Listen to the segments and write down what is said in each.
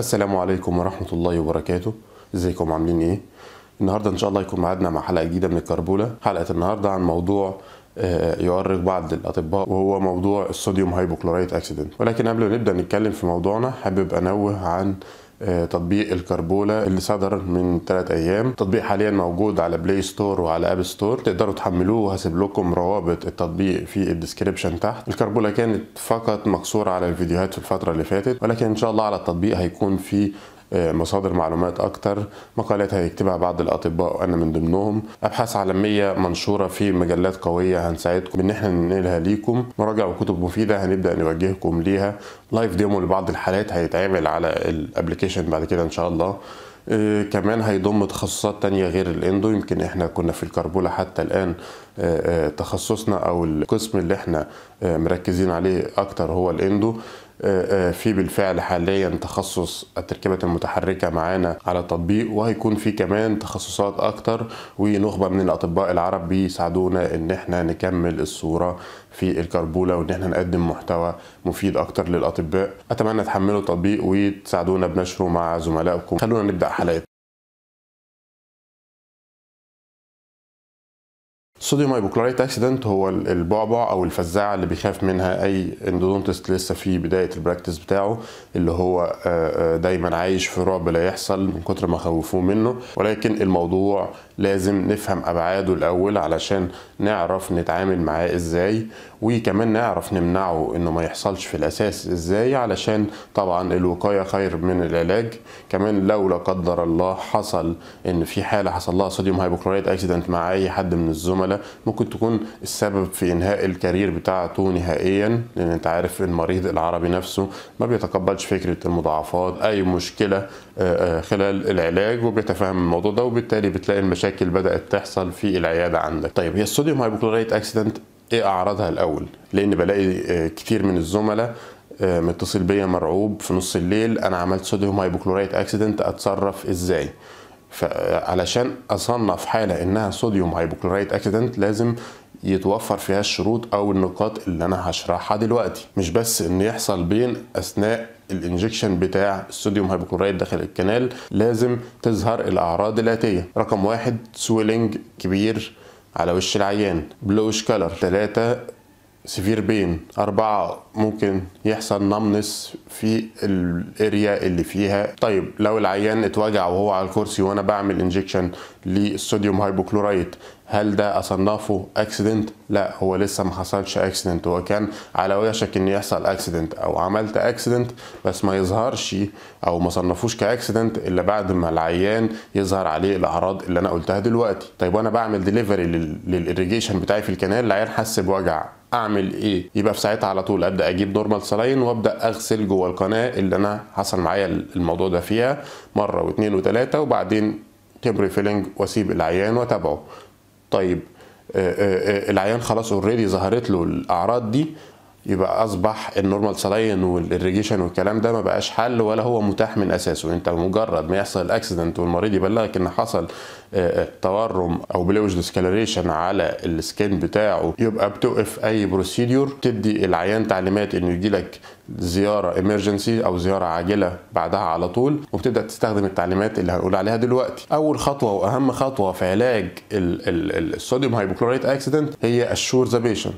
السلام عليكم ورحمة الله وبركاته ازيكم عاملين ايه النهاردة ان شاء الله يكون معادنا مع حلقة جديدة من الكربولة حلقة النهاردة عن موضوع آه، يؤرق بعض الاطباء وهو موضوع الصوديوم هايبوكلورايت اكسيدنت ولكن قبل ما نبدا نتكلم في موضوعنا حابب انوه عن آه، تطبيق الكربولا اللي صدر من 3 ايام التطبيق حاليا موجود على بلاي ستور وعلى اب ستور تقدروا تحملوه وهسيب لكم روابط التطبيق في الديسكريبشن تحت الكربولا كانت فقط مقصوره على الفيديوهات في الفتره اللي فاتت ولكن ان شاء الله على التطبيق هيكون في آه، مصادر معلومات أكتر مقالات هيكتبها بعض الأطباء وأنا من ضمنهم أبحاث عالمية منشورة في مجلات قوية هنساعدكم إن إحنا ننقلها ليكم مراجع وكتب مفيدة هنبدأ نوجهكم ليها لايف ديمو لبعض الحالات هيتعمل على الابلكيشن بعد كده إن شاء الله إيه كمان هيضم تخصصات تانية غير الاندو يمكن احنا كنا في الكربولة حتى الآن إيه تخصصنا أو القسم اللي احنا آه، مركزين عليه أكتر هو الاندو آه، آه، في بالفعل حاليا تخصص التركيبة المتحركة معانا على التطبيق وهيكون في كمان تخصصات أكتر ونخبة من الأطباء العرب بيساعدونا إن احنا نكمل الصورة في الكربولة وإن احنا نقدم محتوى مفيد أكتر للأطباء أتمنى تحملوا التطبيق وتساعدونا بنشره مع زملائكم خلونا نبدأ حلقتنا صوديوم هايبوكلوريت اكسيدنت هو البعبع او الفزاعه اللي بيخاف منها اي اندودونتست لسه في بدايه البراكتس بتاعه اللي هو آه، آه، دايما عايش في رعب لا يحصل من كتر ما خوفوه منه ولكن الموضوع لازم نفهم أبعاده الأول علشان نعرف نتعامل معاه إزاي وكمان نعرف نمنعه إنه ما يحصلش في الأساس إزاي علشان طبعا الوقاية خير من العلاج كمان لو لا قدر الله حصل إن في حالة حصل لها صوديوم هايبوكلوريت أكسيدنت مع أي حد من الزملاء ممكن تكون السبب في إنهاء الكارير بتاعته نهائيا لأن أنت عارف المريض العربي نفسه ما بيتقبلش فكرة المضاعفات أي مشكلة آه، آه، خلال العلاج وبيتفهم الموضوع ده وبالتالي بتلاقي المشاكل مشاكل بدات تحصل في العياده عندك طيب هي الصوديوم هايبوكلورايت اكسيدنت ايه اعراضها الاول لان بلاقي آه، كتير من الزملاء آه، متصل بيا مرعوب في نص الليل انا عملت صوديوم هايبوكلورايت اكسيدنت اتصرف ازاي فعلشان آه، اصنف حاله انها صوديوم هايبوكلورايت اكسيدنت لازم يتوفر فيها الشروط او النقاط اللي انا هشرحها دلوقتي مش بس ان يحصل بين اثناء الانجكشن بتاع الصوديوم هايبوكلورايد داخل الكنال لازم تظهر الاعراض الاتيه رقم واحد سويلنج كبير على وش العيان بلوش كلر ثلاثة سيفير بين أربعة ممكن يحصل نمنس في الاريا اللي فيها طيب لو العيان اتوجع وهو على الكرسي وانا بعمل انجكشن للصوديوم هايبوكلورايت هل ده اصنفه اكسيدنت لا هو لسه ما حصلش اكسيدنت هو كان على وشك ان يحصل اكسيدنت او عملت اكسيدنت بس ما يظهرش او ما صنفوش كاكسيدنت الا بعد ما العيان يظهر عليه الاعراض اللي انا قلتها دلوقتي طيب وانا بعمل ديليفري للاريجيشن بتاعي في الكنال العيان حس بوجع اعمل ايه يبقى في ساعتها على طول ابدا اجيب نورمال سلاين وابدا اغسل جوه القناه اللي انا حصل معايا الموضوع ده فيها مره واثنين وثلاثه وبعدين تمبري فيلنج واسيب العيان واتابعه طيب آه، آه، آه، العيان خلاص اوريدي ظهرت له الاعراض دي يبقى اصبح النورمال سلاين والاريجيشن والكلام ده ما بقاش حل ولا هو متاح من اساسه يعني انت مجرد ما يحصل الاكسيدنت والمريض يبلغك ان حصل آه، آه، تورم او بلوج ديسكالريشن على السكين بتاعه يبقى بتوقف اي بروسيدور تدي العيان تعليمات انه يجي لك زياره ايمرجنسي او زياره عاجله بعدها على طول وبتبدا تستخدم التعليمات اللي هنقول عليها دلوقتي اول خطوه واهم خطوه في علاج الصوديوم هايبوكلوريت اكسيدنت هي الشور ذا بيشنت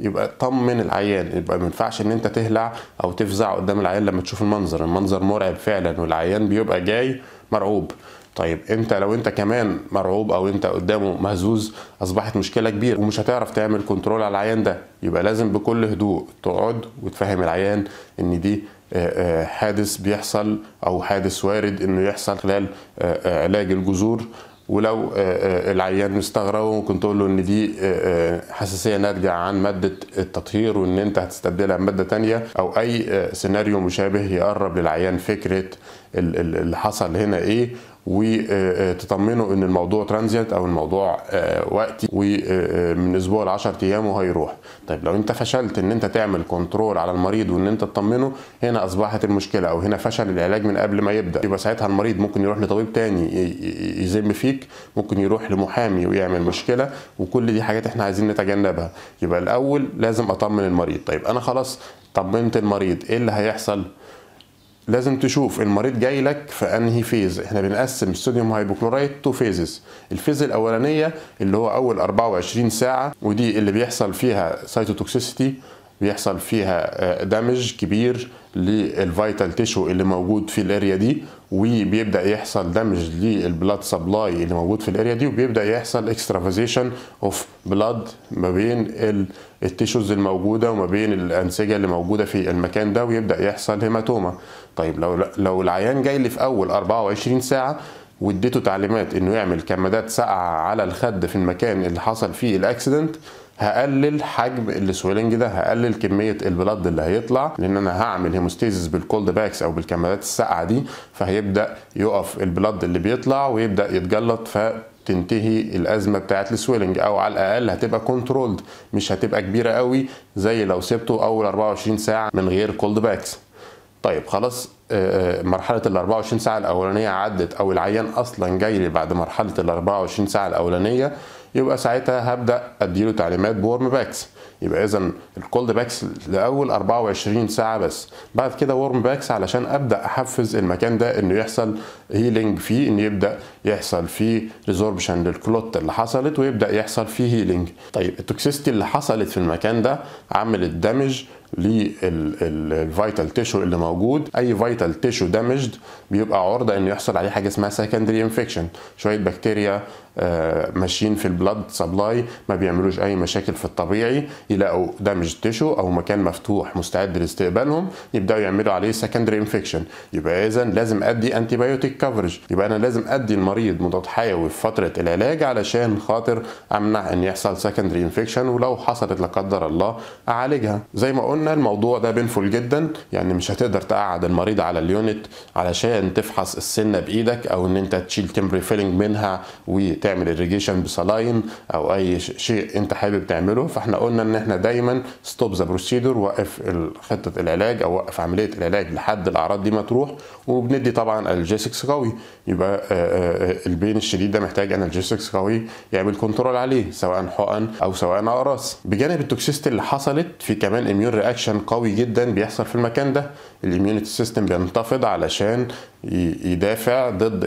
يبقى طمن العيان يبقى ما ينفعش ان انت تهلع او تفزع قدام العيان لما تشوف المنظر المنظر مرعب فعلا والعيان بيبقى جاي مرعوب طيب انت لو انت كمان مرعوب او انت قدامه مهزوز اصبحت مشكله كبيره ومش هتعرف تعمل كنترول على العيان ده يبقى لازم بكل هدوء تقعد وتفهم العيان ان دي حادث بيحصل او حادث وارد انه يحصل خلال علاج الجذور ولو آه، آه، العيان مستغرب ممكن تقول له ان دي آه، حساسيه ناتجه عن ماده التطهير وان انت هتستبدلها بماده تانية او اي سيناريو مشابه يقرب للعيان فكره اللي حصل هنا ايه وتطمنه ان الموضوع ترانزيانت او الموضوع آه، وقتي ومن آه، آه، اسبوع ل 10 ايام وهيروح طيب لو انت فشلت ان انت تعمل كنترول على المريض وان انت تطمنه هنا اصبحت المشكله او هنا فشل العلاج من قبل ما يبدا يبقى ساعتها المريض ممكن يروح لطبيب تاني يذم فيك ممكن يروح لمحامي ويعمل مشكله وكل دي حاجات احنا عايزين نتجنبها يبقى الاول لازم اطمن المريض طيب انا خلاص طمنت المريض ايه اللي هيحصل لازم تشوف المريض جاي لك في انهي فيز احنا بنقسم الصوديوم هايبوكلورايت تو فيزز الفيز الاولانيه اللي هو اول 24 ساعه ودي اللي بيحصل فيها سايتوتوكسيسيتي بيحصل فيها دامج آه، كبير للفيتال تيشو اللي موجود في الاريا دي وبيبدا يحصل دمج للبلاد سبلاي اللي موجود في الاريا دي وبيبدا يحصل اكسترافيزيشن اوف بلاد ما بين التيشوز الموجوده وما بين الانسجه اللي موجوده في المكان ده ويبدا يحصل هيماتوما طيب لو لو العيان جاي لي في اول 24 ساعه واديته تعليمات انه يعمل كمادات ساقعه على الخد في المكان اللي حصل فيه الاكسيدنت هقلل حجم السويلنج ده هقلل كميه البلد اللي هيطلع لان انا هعمل هيموستيزيس بالكولد باكس او بالكمالات الساقعه دي فهيبدا يقف البلد اللي بيطلع ويبدا يتجلط ف تنتهي الازمه بتاعه السويلنج او على الاقل هتبقى كنترولد مش هتبقى كبيره قوي زي لو سبته اول 24 ساعه من غير كولد باكس طيب خلاص آه، آه، مرحله ال 24 ساعه الاولانيه عدت او العيان اصلا جاي بعد مرحله ال 24 ساعه الاولانيه يبقى ساعتها هبدا اديله تعليمات بورم باكس يبقى اذا الكولد باكس لاول 24 ساعه بس بعد كده ورم باكس علشان ابدا احفز المكان ده انه يحصل هيلينج فيه انه يبدا يحصل فيه ريزوربشن للكلوت اللي حصلت ويبدا يحصل فيه هيلينج طيب التوكسيستي اللي حصلت في المكان ده عملت دامج للفيتال تيشو اللي موجود اي فيتال تيشو دامجد بيبقى عرضه انه يحصل عليه حاجه اسمها سكندري انفكشن شويه بكتيريا آه، ماشيين في البلاد سبلاي ما بيعملوش اي مشاكل في الطبيعي يلاقوا دامج تيشو او مكان مفتوح مستعد لاستقبالهم يبداوا يعملوا عليه سكندري انفكشن يبقى اذا لازم ادي انتي بايوتيك كفرج يبقى انا لازم ادي المريض مضاد حيوي في فتره العلاج علشان خاطر امنع ان يحصل سكندري انفكشن ولو حصلت لا قدر الله اعالجها زي ما قلنا قلنا الموضوع ده بينفول جدا يعني مش هتقدر تقعد المريض على اليونت علشان تفحص السنه بايدك او ان انت تشيل تمبري فيلنج منها وتعمل الريجيشن بسلاين او اي شيء انت حابب تعمله فاحنا قلنا ان احنا دايما ستوب ذا بروسيدور وقف خطه العلاج او وقف عمليه العلاج لحد الاعراض دي ما تروح وبندي طبعا الجيسكس قوي يبقى البين الشديد ده محتاج انالجيسكس قوي يعمل كنترول عليه سواء حقن او سواء اقراص بجانب التوكسيستي اللي حصلت في كمان اميون رياكشن قوي جدا بيحصل في المكان ده الاميونيتي سيستم بينتفض علشان يدافع ضد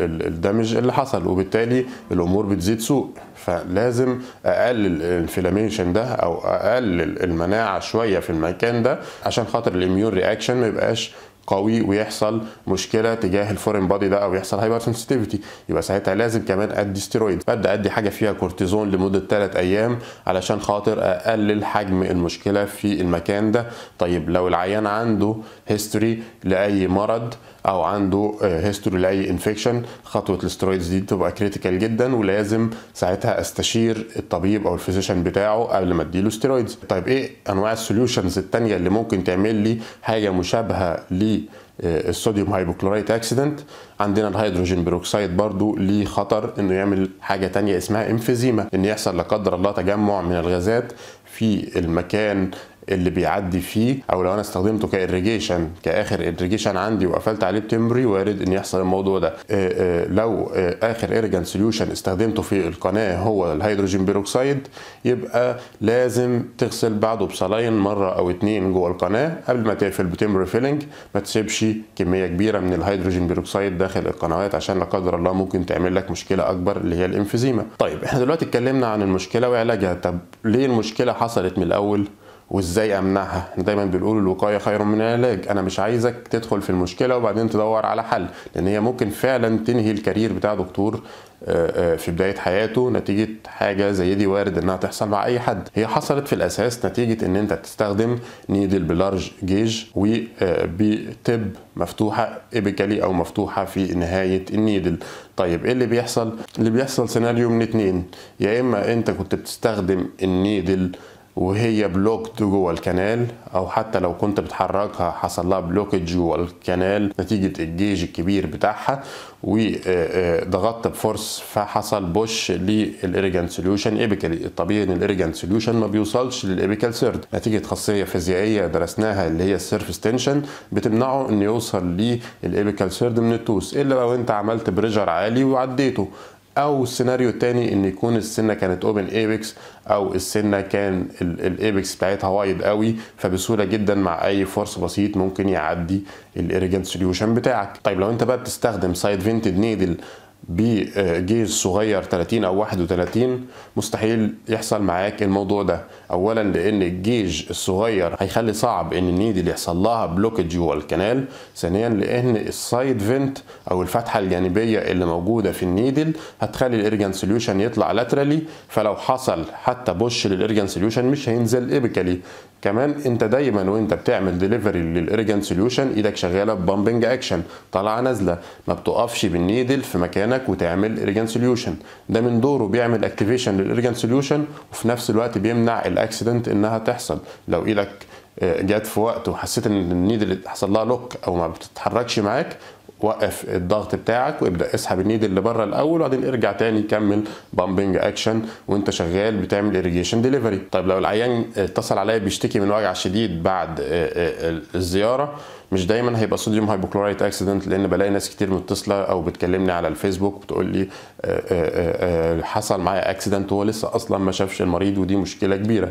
الدمج اللي حصل وبالتالي الامور بتزيد سوء فلازم اقلل الانفلاميشن ده او اقلل المناعه شويه في المكان ده عشان خاطر الاميون رياكشن ما يبقاش قوي ويحصل مشكله تجاه الفورين بادي ده او يحصل هايبر سنسيتيفيتي يبقى ساعتها لازم كمان ادي ستيرويد ابدا ادي حاجه فيها كورتيزون لمده 3 ايام علشان خاطر اقلل حجم المشكله في المكان ده طيب لو العيان عنده هيستوري لاي مرض او عنده هيستوري آه, لاي انفكشن خطوه الاسترويدز دي تبقى كريتيكال جدا ولازم ساعتها استشير الطبيب او الفيزيشن بتاعه قبل ما اديله ستيرويدز طيب ايه انواع السوليوشنز التانية اللي ممكن تعمل لي حاجه مشابهه ل آه, الصوديوم هايبوكلورايت اكسيدنت عندنا الهيدروجين بيروكسيد برضو ليه خطر انه يعمل حاجه تانية اسمها امفيزيما ان يحصل لا قدر الله تجمع من الغازات في المكان اللي بيعدي فيه او لو انا استخدمته كاريجيشن كاخر اريجيشن عندي وقفلت عليه بتمبري وارد ان يحصل الموضوع ده آه، آه، لو آه، اخر ايريجان سوليوشن استخدمته في القناه هو الهيدروجين بيروكسيد يبقى لازم تغسل بعده بصلاين مره او اتنين جوه القناه قبل ما تقفل بتمبري فيلنج ما تسيبش كميه كبيره من الهيدروجين بيروكسيد داخل القنوات عشان لا قدر الله ممكن تعمل لك مشكله اكبر اللي هي الانفيزيما طيب احنا دلوقتي اتكلمنا عن المشكله وعلاجها طب ليه المشكله حصلت من الاول وازاي امنعها دايما بنقول الوقايه خير من العلاج انا مش عايزك تدخل في المشكله وبعدين تدور على حل لان هي ممكن فعلا تنهي الكارير بتاع دكتور آه، آه، في بدايه حياته نتيجه حاجه زي دي وارد انها تحصل مع اي حد هي حصلت في الاساس نتيجه ان انت تستخدم نيدل بلارج جيج وبتب آه، مفتوحه ايبيكالي او مفتوحه في نهايه النيدل طيب ايه اللي بيحصل اللي بيحصل سيناريو من اتنين يا اما انت كنت بتستخدم النيدل وهي بلوكت جوه الكنال او حتى لو كنت بتحركها حصل لها بلوكج جوه الكنال نتيجه الجيج الكبير بتاعها وضغطت آه، آه، بفورس فحصل بوش للايريجان سوليوشن ايبيكالي الطبيعي ان الايريجان سوليوشن ما بيوصلش للايبيكال سيرد نتيجه خاصيه فيزيائيه درسناها اللي هي السيرفس تنشن بتمنعه انه يوصل للايبيكال سيرد من التوس الا لو انت عملت بريجر عالي وعديته او السيناريو الثاني ان يكون السنه كانت اوبن ايبكس او السنه كان الايبكس بتاعتها وايد قوي فبسهوله جدا مع اي فورس بسيط ممكن يعدي الايريجنت سوليوشن بتاعك طيب لو انت بقى بتستخدم سايد فينتد نيدل بجيز صغير 30 او 31 مستحيل يحصل معاك الموضوع ده اولا لان الجيج الصغير هيخلي صعب ان النيدل يحصل لها بلوكج جوه الكنال ثانيا لان السايد فينت او الفتحه الجانبيه اللي موجوده في النيدل هتخلي الارجن سوليوشن يطلع لاترالي فلو حصل حتى بوش للارجن سوليوشن مش هينزل ايبيكالي كمان انت دايما وانت بتعمل ديليفري للارجن سوليوشن ايدك شغاله بامبنج اكشن طالعه نازله ما بتقفش بالنيدل في مكانك وتعمل ارجن سوليوشن ده من دوره بيعمل اكتيفيشن للارجن سوليوشن وفي نفس الوقت بيمنع الاكسيدنت انها تحصل لو ايدك آه، جت في وقت وحسيت ان النيدل حصل لها لوك او ما بتتحركش معاك وقف الضغط بتاعك وابدا اسحب النيد اللي بره الاول وبعدين ارجع تاني كمل بامبنج اكشن وانت شغال بتعمل اريجيشن ديليفري طيب لو العيان اتصل عليا بيشتكي من وجع شديد بعد آه، آه، الزياره مش دايما هيبقى صوديوم هايبوكلورايت اكسيدنت لان بلاقي ناس كتير متصله او بتكلمني على الفيسبوك بتقول لي آه، حصل معايا اكسيدنت وهو لسه اصلا ما شافش المريض ودي مشكله كبيره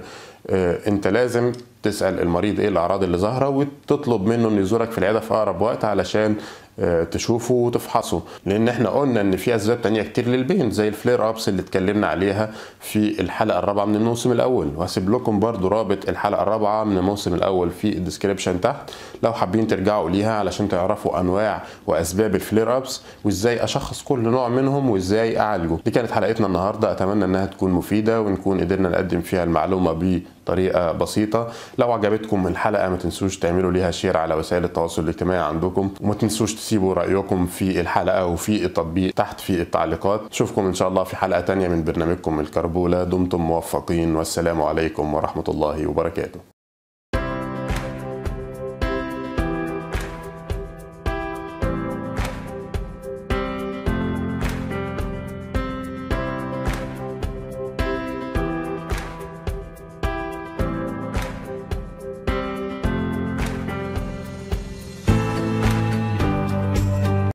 انت لازم تسال المريض ايه الاعراض اللي ظاهره وتطلب منه انه يزورك في العياده في اقرب وقت علشان آه، تشوفه وتفحصه لان احنا قلنا ان في اسباب تانية كتير للبين زي الفلير ابس اللي اتكلمنا عليها في الحلقه الرابعه من الموسم الاول وهسيب لكم برضو رابط الحلقه الرابعه من الموسم الاول في الديسكريبشن تحت لو حابين ترجعوا ليها علشان تعرفوا انواع واسباب الفلير ابس وازاي اشخص كل نوع منهم وازاي اعالجه دي كانت حلقتنا النهارده اتمنى انها تكون مفيده ونكون قدرنا نقدم فيها المعلومه بطريقه بسيطه لو عجبتكم الحلقه ما تنسوش تعملوا ليها شير على وسائل التواصل الاجتماعي عندكم وما تنسوش سيبوا رايكم في الحلقه وفي التطبيق تحت في التعليقات اشوفكم ان شاء الله في حلقه تانية من برنامجكم الكربوله دمتم موفقين والسلام عليكم ورحمه الله وبركاته